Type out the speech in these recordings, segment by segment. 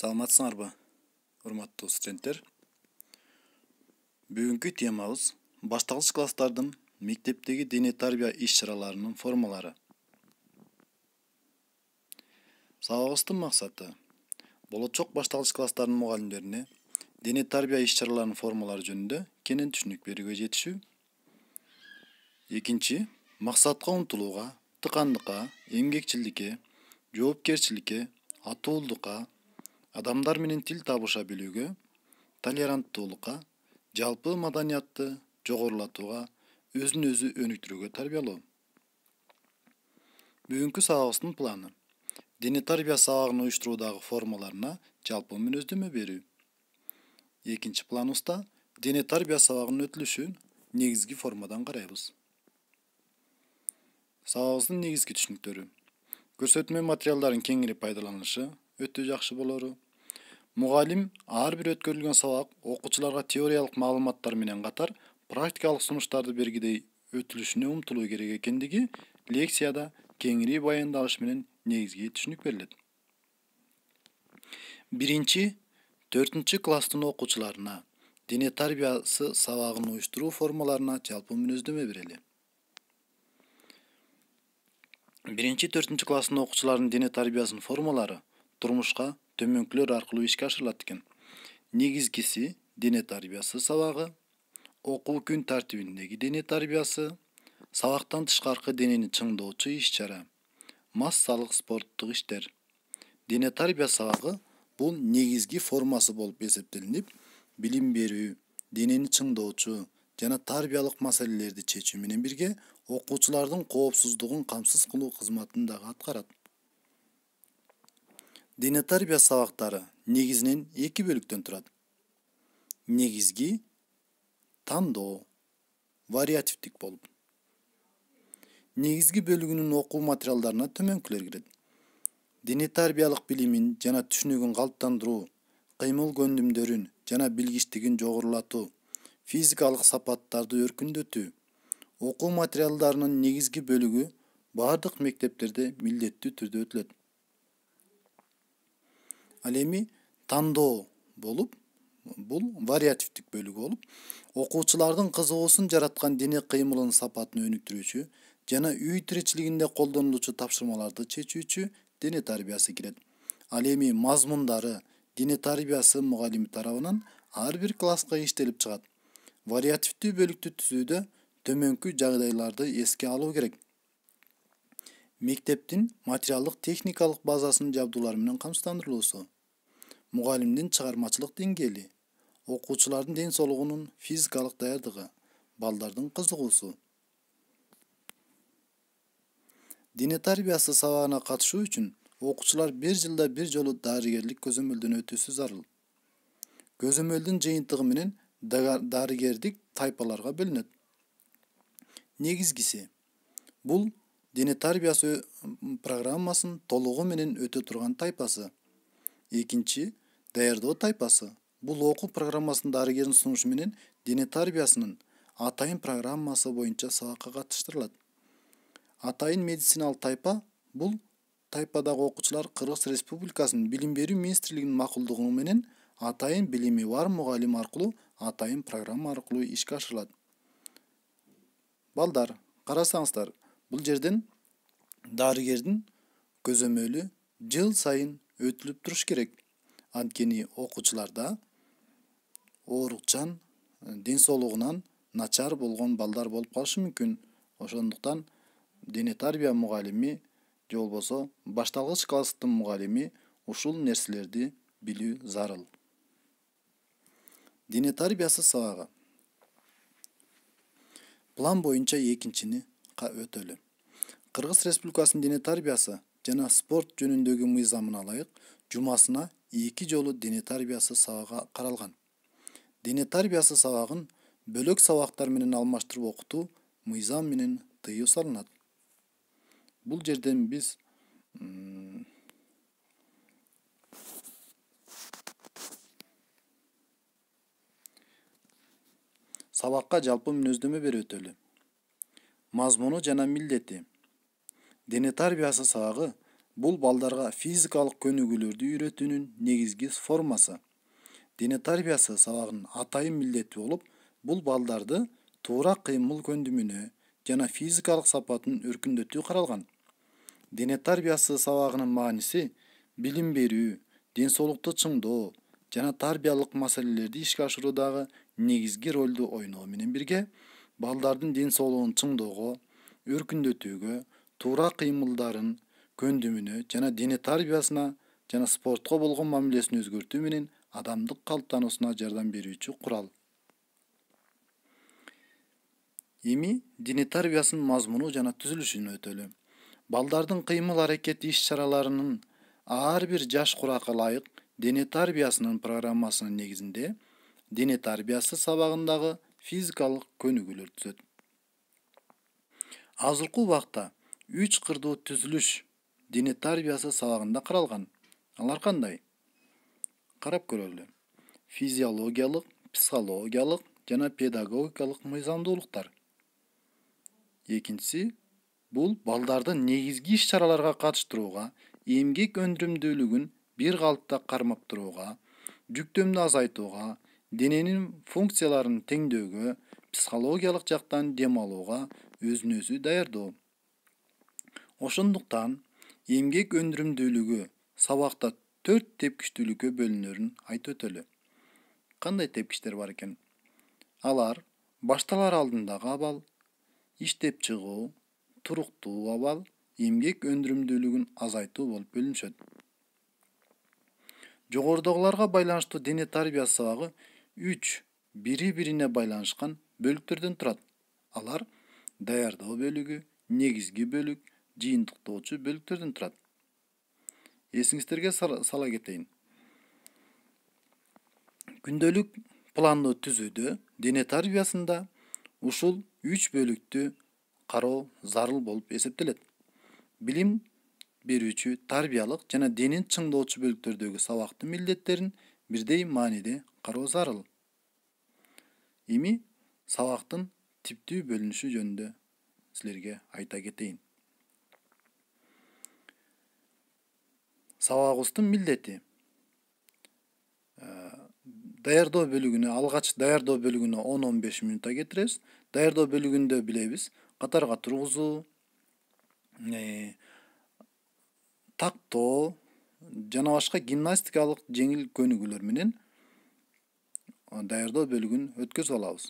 саламатсыңар ба урматтуу студенттер Бүгінгі темабыз баштагыч класстардын мектептегі дене тарбия иш чараларынын формалары сабагыбыздын максаты болочок баштагыч класстардын мұғалімдеріне дене тарбия иш чараларынын формалары жөнүндө кенен түшүнүк берүүгө жетишүү экинчи максатка умтулууга тыкандыкка эмгекчилдикке жоопкерчиликке атуулдукка адамдар менен тил табыша билүүгө толеранттуулукка жалпы маданиятты жогорулатууга өзүн өзү өнүктүрүүгө тарбиялоо бүгүнкү сабагыбыздын планы дене тарбия сабагын уюштуруудагы формаларына жалпы мүнөздөмө берүү экинчи планыбызда дене тарбия сабагынын өтүлүшүн негизги формадан карайбыз сабагыбыздын негизги түшүнүктөрү көрсөтмө материалдарын кеңири пайдаланышы өтө жакшы болору мугалим ар бир өткөрүлгөн сабак окуучуларга теориялык маалыматтар менен катар практикалык сунуштарды бергидей өтүлүшүнө умтулуу керек экендиги лекцияда кеңири баяндалышы менен негизги түшүнүк берилет биринчи төртүнчү класстын окуучуларына дене тарбиясы сабагын уюштуруу формаларына жалпы мүнөздөмө берели биринчи төртүнчү класстын окуучуларынын дене тарбиясынын формалары тұрмышқа төменкілер арқылы ешке ашырылады екен негізгісі дене тәрбиесі сабағы оқу күн тәртібіндегі дене тәрбиесі сабақтан тышқарқы денені чыңдоочу іс чара массалық спорттық іштер дене тарбия сабағы бұл негизги формасы болып эсептелинип билим берүү денени чыңдоочу жана тарбиялык маселелерди чечүү менен бирге окуучулардын коопсуздугун камсыз кылуу кызматын дагы дене тарбия сабактары негизинен эки бөлүктөн турат негизги тандоо вариативдик болуп негизги бөлүгүнүн окуу материалдарына төмөнкүлөр кирет дене тарбиялык билимин жана түшүнүгүн калыптандыруу кыймыл көндүмдөрүн жана билгичтигин жогорулатуу физикалык сапаттарды өркүндөтүү окуу материалдарынын негизги бөлүгү баардык мектептерде милдеттүү түрдө өтүлөт ал эми тандоо болуп бул вариативдик бөлүгү болуп окуучулардын кызыгуусун жараткан дене кыймылынын сапатын өнүктүрүүчү жана үй тиричилигинде колдонулуучу тапшырмаларды чечүүчү дене тарбиясы кирет ал эми мазмундары дене тарбиясы мугалими тарабынан ар бир класска иштелип чыгат вариативдүү бөлүктү түзүүдө төмөнкү жагдайларды эске алуу керек мектептин материалдык техникалык базасынын жабдуулары менен камсыздандырылуусу мугалимдин чыгармачылык деңгээли окуучулардын ден соолугунун физикалык даярдыгы балдардын кызыгуусу дене тарбиясы сабагына катышуу үчүн окуучулар бир жылда бир жолу дарыгерлик көзөмөлдөн өтүүсү зарыл көзөмөлдүн жыйынтыгы менен дарыгердик тайпаларга бөлүнөт негизгиси бул дене тарбиясы программасын толығыменен өте тұрған тайпасы екінші даярдоо тайпасы бұл оқу программасын дәрігердің ұсынышыменен дене тарбиясының атайын программасы бойынша сабаққа қатыстырылады атайын медициналық тайпа бұл тайпадағы оқушылар қырғыз республикасының білім беру министрлігінің мақұлдығыменен атайын білімі бар мұғалім арқылы атайын программа арқылы ишке ашырылады балдар қарасаңыздар бұл жерден дарыгердин көзөмөлү жыл сайын өтүлүп туруш керек анткени окуучуларда оорукчан э, ден соолугунан начар болгон балдар болуп калышы мүмкүн ошондуктан дене тарбия мугалими же болбосо башталгыч класстын мугалими ушул нерселерди билүү зарыл дене тарбиясы сабагы план боюнча экинчини өтөлү өтілі қырғыз республикасының дене тарбиясы жана спорт жөніндегі мұйзамын ылайык жумасына екі жолу дене тарбиясы сабагы каралган дене тарбиясы сабагын бөлөк сабактар менен алмаштырып окутуу мыйзам менен тыюу салынат бул жерден биз сабаққа сабакка жалпы мүнөздөмө берип өтөлү мазмұны жана милдети дене тарбиясы сабагы бул балдарга физикалык көнүгүүлөрдү үйрөтүүнүн негизги формасы дене тарбиясы сабагынын атайын милдети болуп бул балдарды туура кыймыл көндүмүнө жана физикалык сапатын өркүндөтүү каралган дене тарбиясы сабагынын мааниси билим берүү ден соолукту чыңдоо жана тарбиялык маселелерди ишке ашыруудагы негизги ролду ойноо менен бирге балдардың денсаулығын чыңдоого өркүндөтүүгө туура кыймылдарын көндүмүнө жана дене тарбиясына жана спортко болгон мамилесин өзгөртүү менен адамдык калыптануусуна жардам берүүчү курал эми дене тарбиясынын мазмуну жана түзүлүшүн өтөлү балдардын кыймыл аракет иш чараларынын ар бир жаш куракка ылайык дене тарбиясынын программасынын негизинде дене тарбиясы сабагындагы физикалық көнүгүүлөр түзөт азыркы убакта үч кырдуу түзүлүш дене тарбиясы сабагында каралган алар кандай карап көрөлү физиологиялык психологиялык жана педагогикалык мыйзамдуулуктар экинчиси бул балдарды негизги иш чараларга катыштырууга эмгек өндүрүмдүүлүгүн бир калыпта кармап турууга жүктөмдү азайтууга дененің функцияларын теңдеуге психологиялық жақтан демалуға өзін өзі даярдоо ошондуктан эмгек өндүрүмдүүлүгү сабакта төрт тепкичтүүлүккө бөлүнөрүн айтып өтөлү кандай тепкичтер бар экен алар башталар алдындагы абал иштеп чыгуу туруктуу абал эмгек өндүрүмдүүлүгүн азайтуу болуп бөлүнүшөт жогорудагыларга байланыштуу дене тарбия сабагы үч бири бирине байланышкан бөлүктөрдөн турат алар даярдоо бөлүгү негизги бөлүк жыйынтыктоочу бөлүктөрдөн турат эсиңиздерге сала кетейин күндөлүк планды түзүүдө дене тарбиясында ушул үч бөлүктү кароо зарыл болуп эсептелет билим берүүчү тарбиялык жана денин чыңдоочу бөлүктөрдөгү сабактын милдеттерин бирдей мааниде кароо зарыл Емі сабақтың типтүү бөлүнүшү жөнүндө сілерге айта кетейін. сабагыбыздын милдети ә, даярдоо бөлүгүнө алгач даярдоо бөлүгүнө он 10-15 минута кетиребиз даярдоо бөлүгүндө билебиз катарга тургузуу тактоо жана башка гимнастикалык жеңил көнүгүүлөр менен даярдоо бөлүгүн өткөзүп алабыз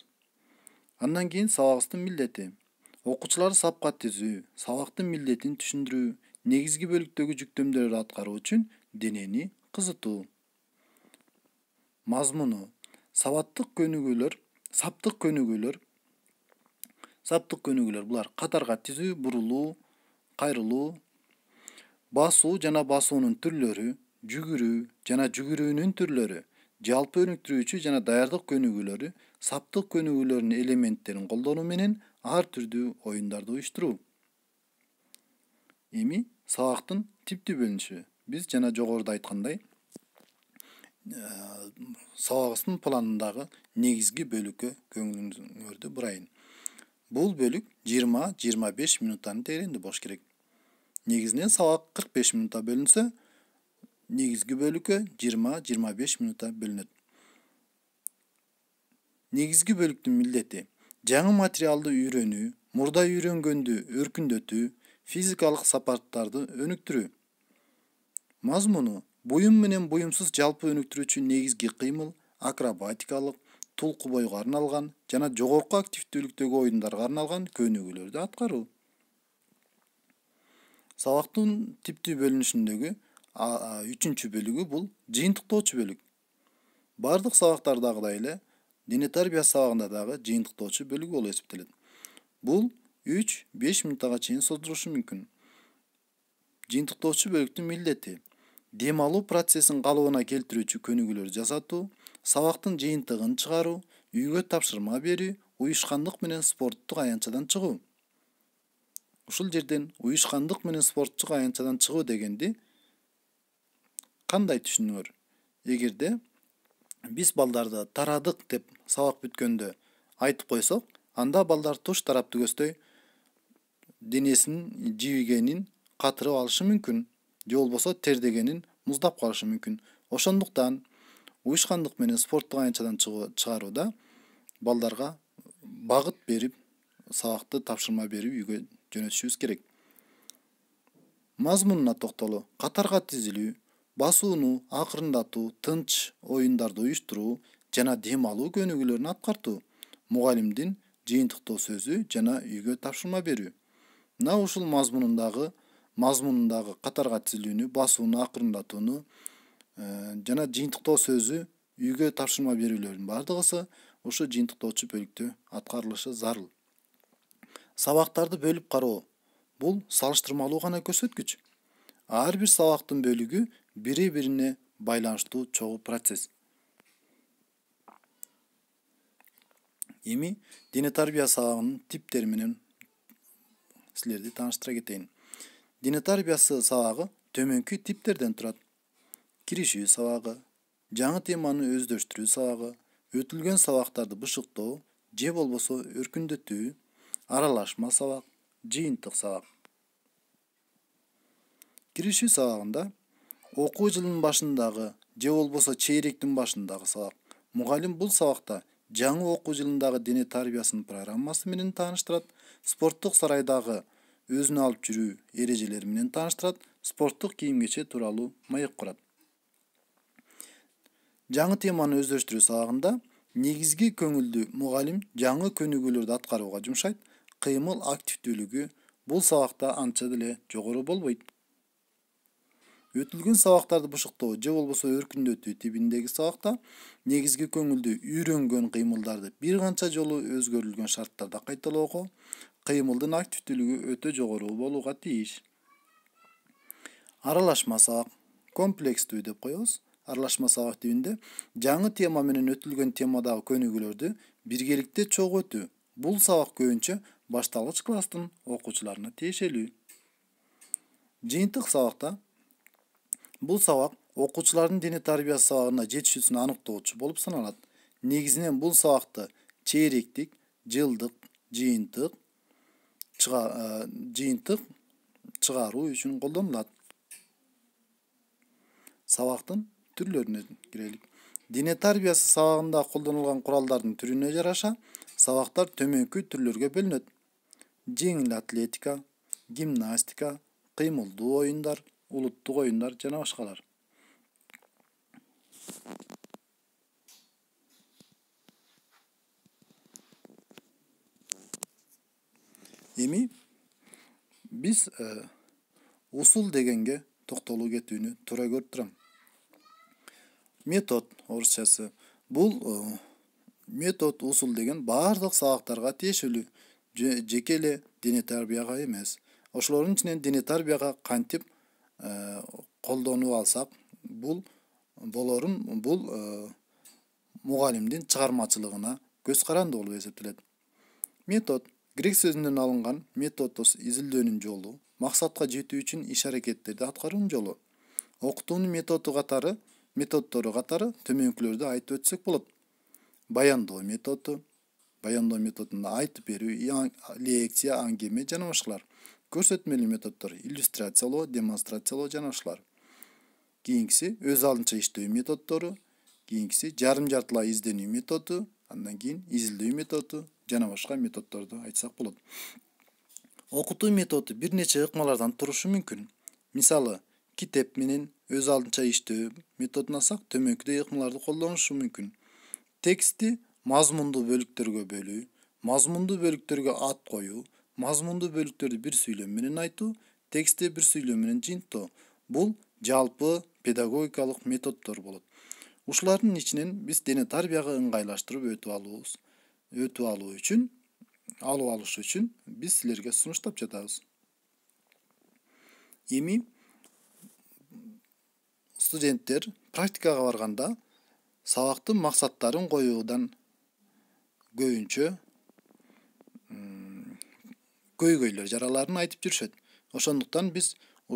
андан кейін сабагыбыздын милдети окуучуларды сапка түзүү сабактын милдетин түшүндүрүү негізгі бөлүктөгү жүктөмдөрдү аткаруу үчүн денени кызытуу мазмуну сабаттык көнүгүүлөр саптық көнүгүүлөр саптык көнүгүүлөр булар катарга тизүү бурулуу кайрылуу басуу жана басуунун түрлөрү жүгүрүү жана жүгүрүүнүн түрлөрү жалпы өнүктүрүүчү жана даярдык көнүгүүлөрү саптык көнүгүүлөрдүн элементтерин колдонуу менен ар түрдүү оюндарды уюштуруу эми сабактын типтүү бөлүнүшү биз жана жогоруда айткандай сабагыбыздын планындагы негизги бөлүккө көңүлүңөрдү бурайын бул бөлүк жыйырма жыйырма беш минуттан тереңде болуш керек негизинен сабак кырк беш минутта бөлүнсө негізгі бөлікі 20-25 минута бөлінеді негізгі бөліктің міндеті жаңы материалды үйрену мурда үйренгенді өркүндөтүү физикалық сапаттарды өнүктүрүү мазмуну буюм менен буюмсуз жалпы өнүктүрүүчү негизги кыймыл акробатикалык тулку бойго арналган жана жогорку активдүүлүктөгү оюндарга арналган көнүгүүлөрдү аткаруу сабактын типтүү бөлүнүшүндөгү үчүнчү бөлүгү бул жыйынтыктоочу бөлүк баардык сабактардагыдай эле дене тарбия сабагында дагы жыйынтыктоочу бөлүгү болуп эсептелет бул үч беш минутага чейин созулушу мүмкүн жыйынтыктоочу бөлүктүн милдети дем алуу процессин калыбына келтирүүчү көнүгүүлөр жасатуу сабактын жыйынтыгын чыгаруу үйгө тапшырма берүү уюшкандык менен спорттук аянтчадан чыгуу ушул жерден уюшкандык менен спорттук аянтчадан чыгуу дегенди қандай түсінер егерде біз балдарды тарадық деп сабақ бүткенде айтып қойсақ анда балдар туш тарапты көстей денесін жибигенин қатырып алышы мүмкін же болбосо тердегенин мұздап калышы мүмкін ошондуктан уюшкандык менен спорттук аянтчадан чыгарууда балдарга багыт берип сабакты тапшырма берип үйгө жөнөтүшүбүз керек мазмунуна токтолу катарга тизилүү басууну акырындатуу тынч оюндарды уюштуруу жана дем алуу көнүгүүлөрүн аткартуу мугалимдин жыйынтыктоо сөзү жана үйгө тапшырма берүү мына ушул мазмунундагы мазмунундагы катарга тизилүүнү басууну акырындатууну э, жана жыйынтыктоо сөзү үйгө тапшырма берүүлөрдүн баардыгысы ушу жыйынтыктоочу бөлүктө аткарылышы зарыл сабактарды бөлүп кароо бул салыштырмалуу гана көрсөткүч ар бир сабактын бөлүгү бири бирине байланыштуу чогуу процесс эми дене тарбия сабагынын типтери менен силерди тааныштыра кетейин дене тарбиясы сабагы төмөнкү типтерден турат киришүү сабагы жаңы теманы өздөштүрүү сабагы өтүлгөн сабактарды бышыктоо же болбосо өркүндөтүү аралашма сабак жыйынтык сабак киришүү сабагында оқу жылының башындағы же болбосо чейректин башындагы сабак мугалим бул сабакта жаңы оқу жылындагы дене тарбиясынын программасы менен тааныштырат спорттук сарайдагы өзүнө алып жүрүү эрежелери менен тааныштырат спорттук кийим кече тууралуу маек курат жаңы теманы өздөштүрүү сабагында негизги көңүлдү мугалим жаңы көнүгүүлөрдү аткарууга жумшайт кыймыл активдүүлүгү бул сабакта анча деле жогору болбойт өтілген сабақтарды бұшықтау же болбосо өркүндөтүү тибиндеги сабакта негизги көңүлдү үйрөнгөн кыймылдарды бир канча жолу өзгөрүлгөн шарттарда кайталоого кыймылдын активдүүлүгү өтө жогору болууга тийиш аралашма сабак комплекстүү деп коебуз аралашма сабак тибинде жаңы тема менен өтүлгөн темадагы көнүгүүлөрдү биргеликте чогуу өтүү бул сабак көбүнчө башталгыч класстын окуучуларына тиешелүү жыйынтык сабакта бұл сабақ оқушылардың дене тәрбиесі сабағына жетісуін анықтаушы болып саналады негізінен бұл сабақты теректік жылдық жиынтық шыға, ә, жиынтық шығару үшін қолданылады сабақтың түрлеріне кірелік дене тәрбиесі сабағында қолданылған құралдардың түріне жараша сабақтар төменгі түрлерге бөлінеді жеңіл атлетика гимнастика қимылды ойындар улуттук оюндар жана башкалар эми биз усул дегенге токтолуу кетүүнү туура көрүп турам метод орусчасы бул метод усул деген баардык сабактарга тиешелүү жеке эле дене тарбияга эмес ошолордун ичинен дене тарбияга кантип Э, колдонуп алсак бул болорун бул э, мугалимдин чыгармачылыгына көз каранды болуп эсептелет метод грек сөзүнөн алынган методос изилдөөнүн жолу максатка жетүү үчүн иш аракеттерди аткаруунун жолу окутуунункатаы методдору катары төмөнкүлөрдү айтып өтсөк болот баяндоо методу баяндоо методунда айтып берүү лекция аңгеме жана башкалар көрсөтмөлүү методдор иллюстрациялоо демонстрациялоо жана ушулар кийинкиси өз алдынча иштөө методдору кийинкиси жарым жартылай изденүү методу андан кийин изилдөө методу жана башка методдорду айтсак болот окутуу методу бир нече ыкмалардан турушу мүмкүн мисалы китеп менен өз алдынча иштөө методун алсак төмөнкүдөй ыкмаларды колдонушу мүмкүн текстти мазмундуу бөлүктөргө бөлүү мазмундуу бөлүктөргө ат коюу мазмұнды бөліктерді бір айтуу айту бир бір менен жыйынтыктоо бұл жалпы педагогикалық методдор болот ушулардын ичинен биз дене тарбияга ыңгайлаштырып өтүп алуубуз өтүп алуу үчүн алып алыш үчүн биз силерге сунуштап жатабыз эми студенттер практикага барганда сабактын максаттарын коюудан көбүнчө көйгөйлөр жараларын айтып жүрүшөт ошондуктан биз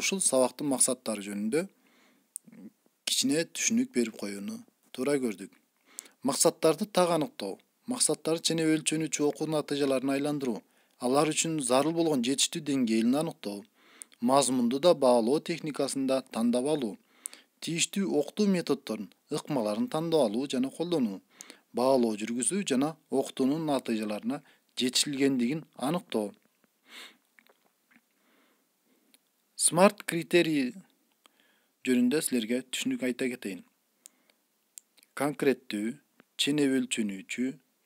ушул сабактын максаттары жөнүндө кичине түшүнүк берип коюуну туура көрдүк максаттарды так аныктоо максаттарды чене өлчөнүүчү окуу натыйжаларына айландыруу алар үчүн зарыл болгон жетиштүү деңгээлин аныктоо мазмунду да баалоо техникасында тандап алуу тийиштүү окутуу методдорун ыкмаларын тандап алуу жана колдонуу баалоо жүргүзүү жана окутуунун натыйжаларына жетишилгендигин аныктоо смарт критерий жөнүндө силерге түшүнүк айта кетейин конкреттүү чене өлчөнүүчү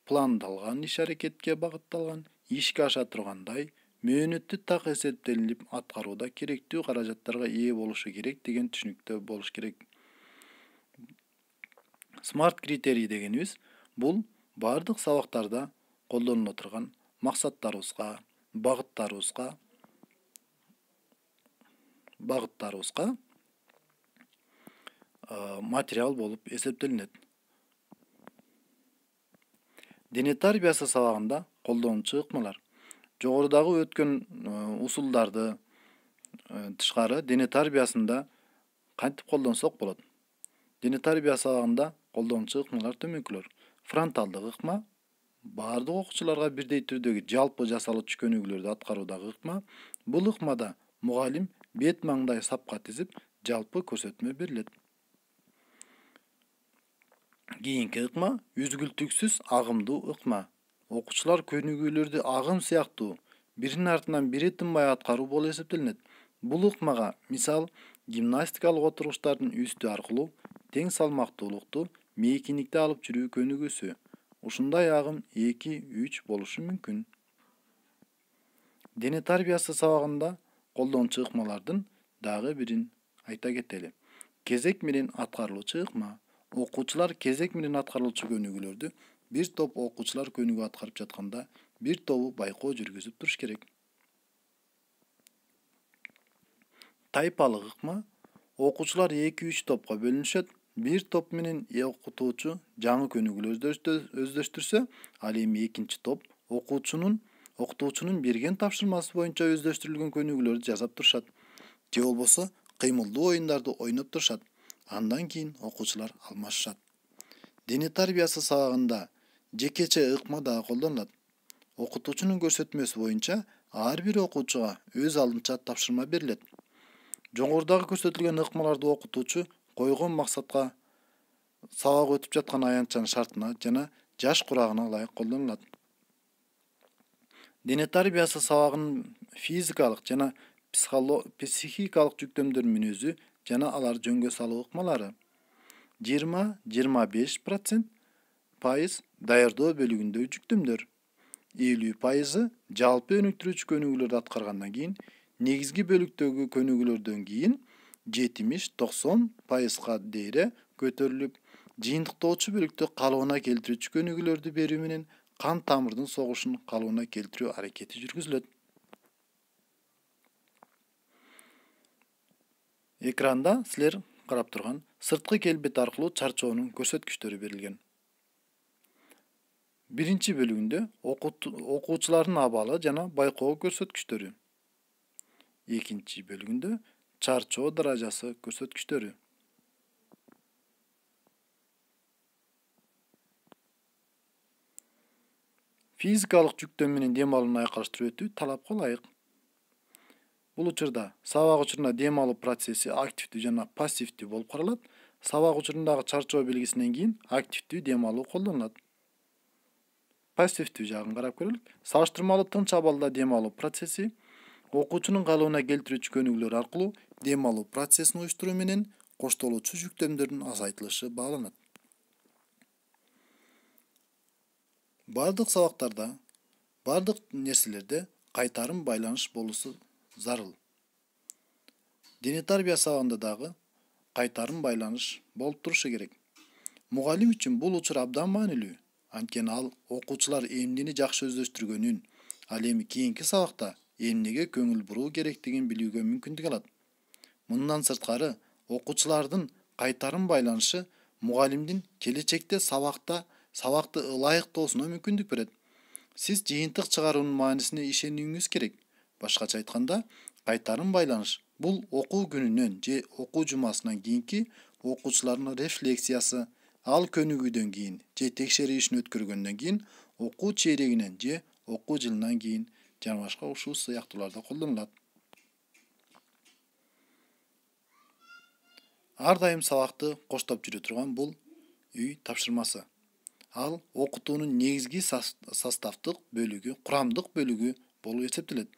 пландалган иш аракетке багытталган ишке аша тургандай мөөнөттү так эсептелип аткарууда керектүү каражаттарга ээ болушу керек деген түшүнүктө болуш керек смарт критерий дегенибиз бул баардык сабактарда колдонула турган максаттарыбызга багыттарыбызга бағыттарыбызға материал болып есептелінеді дене тарбиясы сабағында қолданушы ықмалар жоғарыдағы өткен усулдарды тышқары дене тарбиясында қайтып қолдансақ болады дене тарбия сабағында қолданушы ықмалар төменгілер фронталдық ықма барлық оқушыларға бірдей түрдегі жалпы жасалып түшкен үлгілерді атқарудағы ықма бұл ықмада мұғалім бет маңдай сапқа тізіп жалпы көрсөтмө берилет кийинки ыкма үзгүлтүксүз агымдуу ыкма окуучулар көнүгүүлөрдү агым сыяктуу биринин артынан бири тынбай аткаруу болуп эсептелинет бул ыкмага мисал гимнастикалык отургучтардын үстү аркылуу тең салмактуулукту мээкиндикте алып жүрүү көнүгүүсү ушундай агым эки үч болушу мүмкүн дене тарбиясы сабагында колдончу ыкмалардын дагы бирин айта кетели кезек менен аткарылуучу ыкма окуучулар кезек менен аткарылуучу көнүгүүлөрдү бир топ окуучулар көнүгүү аткарып жатканда бир тобу байкоо жүргүзүп туруш керек тайпалык ыкма окуучулар эки үч топко бөлүнүшөт бир топ менен э окутуучу жаңы көнүгүүлөрдү өздөштүрсө ал эми экинчи топ окуучунун окутуучунун берген тапшырмасы боюнча өздөштүрүлгөн көнүгүүлөрдү жасап турушат же болбосо кыймылдуу оюндарды ойноп турушат андан кийин окуучулар алмашышат дене тарбиясы сабагында жекече ыкма дагы колдонулат окутуучунун көрсөтмөсү боюнча ар бир окуучуга өз алдынча тапшырма берилет жогорудагы көрсөтүлгөн ыкмаларды окутуучу койгон максатка сабак өтүп жаткан аянтчанын шартына жана жаш курагына ылайык колдонулат дене тарбиясы сабағының физикалық және психикалық жүктемдер мінезі және алар жөнгө салуу ыкмалары жыйырма жыйырма беш процент пайыз даярдоо бөлүгүндө жүктөмдөр элүү пайызы жалпы өнүктүрүүчү көнүгүүлөрдү аткаргандан кийин негизги бөлүктөгү көнүгүүлөрдөн кийин жетимиш токсон пайызга дейре көтөрүлүп жыйынтыктоочу бөлүктү калыбына келтирүүчү көнүгүүлөрдү берүү менен қан тамырдың соғышын қалуына келтіру әрекеті жүргізіледі экранда сілер қарап тұрған сыртқы келбет арқылы чарчоуның көрсеткіштері берілген бірінші бөлігінде оқушылардың абалы жана байкоо көрсөткүчтөрү экинчи бөлүгүндө чарчоо даражасы көрсөткүчтөрү физикалык жүктөм менен дем алууну талап өтүү талапка ылайык бул учурда сабак учурунда дем алуу процесси активдүү жана пассивдүү болуп каралат сабак учурундагы чарчоо белгисинен кийин активдүү дем алуу колдонулат пассивдүү жагын карап көрөлүк салыштырмалуу тынч абалда дем алуу процесси окуучунун калыбына келтирүүчү көнүгүүлөр аркылуу дем алуу процессин уюштуруу менен коштолуучу жүктөмдөрдүн азайтылышы бааланат бардық сабақтарда бардық нерселерде қайтарым байланыш болысы зарыл дене тәрбие сабағында дағы қайтарым байланыш болып тұрышы керек мұғалім үшін бұл учур абдан маанилүү анткени ал окуучулар эмнени жакшы өздөштүргөнүн ал эми кийинки сабакта эмнеге көңүл буруу керектигин билүүгө мүмкүндүк алат мындан сырткары окуучулардын кайтарым байланышы мугалимдин келечекте сабакта сабақты лайықты осынау мүмкіндік береді сіз жиынтық шығарудың мәнісіне ишенуіңіз керек басқаша айтқанда қайтарын байланыш бұл оқу күнінен же оқу жұмасынан кейінгі оқушылардың рефлексиясы ал көнігуден кейін же үшін өткергеннен кейін оқу черегінен, же оқу жылынан кейін жармашқа ұшу сияқтыларда қолданылады әрдайым сабақты қоштап жүре тұрған бұл үй тапсырмасы ал окутуунун негизги составдык бөлүгү курамдык бөлүгү болуп эсептелет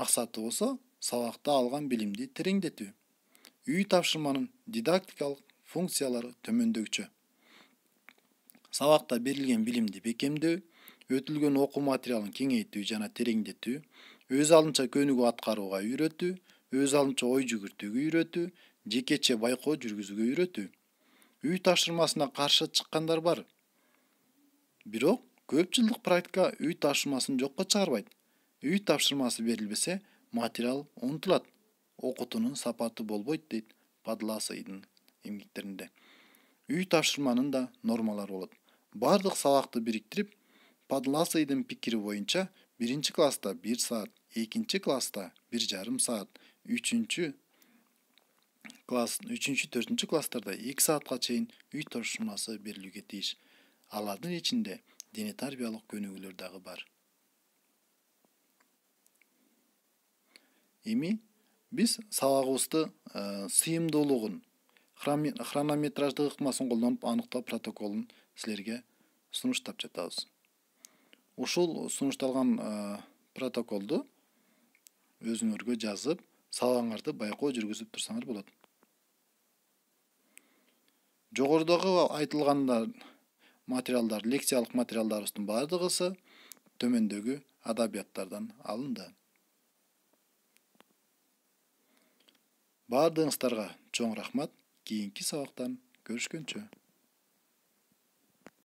максаты болсо сабакта алған билимди тереңдетүү үй тапшырманын дидактикалык функциялары төмөндөгүчө сабакта берилген билимди бекемдөө өтүлгөн оқу материалын кеңейтүү жана тереңдетүү өз алдынча көнүгүү атқаруға үйрөтүү өз алдынча ой жүгүртүүгө үйрөтүү жекече байкоо жүргүзүүгө үйрөтүү үй тапшырмасына каршы чыккандар бар бирок көп жылдык практика үй тапшырмасын жокко чыгарбайт үй тапшырмасы берилбесе материал унутулат окутуунун сапаты болбойт дейт падласыйдын эмгектеринде үй тапшырманын да нормалары болот бардык сабакты бириктирип падласыйдын пикири боюнча биринчи класста 1 саат экинчи класста бир жарым саат 3 класс үчүнчү төртүнчү класстарда эки саатка чейин үй тапшырмасы берилүүгө тийиш алардын ичинде дене тарбиялык көнүгүүлөр дагы бар эми биз сабагыбызды э, сыйымдуулугун хронометраждык ыкмасын колдонуп аныктоо протоколун силерге сунуштап жатабыз ушул сунушталган э, протоколду өзүңөргө жазып сабагыңарды байкоо жүргүзүп турсаңар болот жогорудагы айтылгандар материалдар лекциялық материалдарымыздың бардығысы төмендегі адабияттардан алынды Бағырдыңыздарға чоң рахмат кейінгі сабақтан көріскенше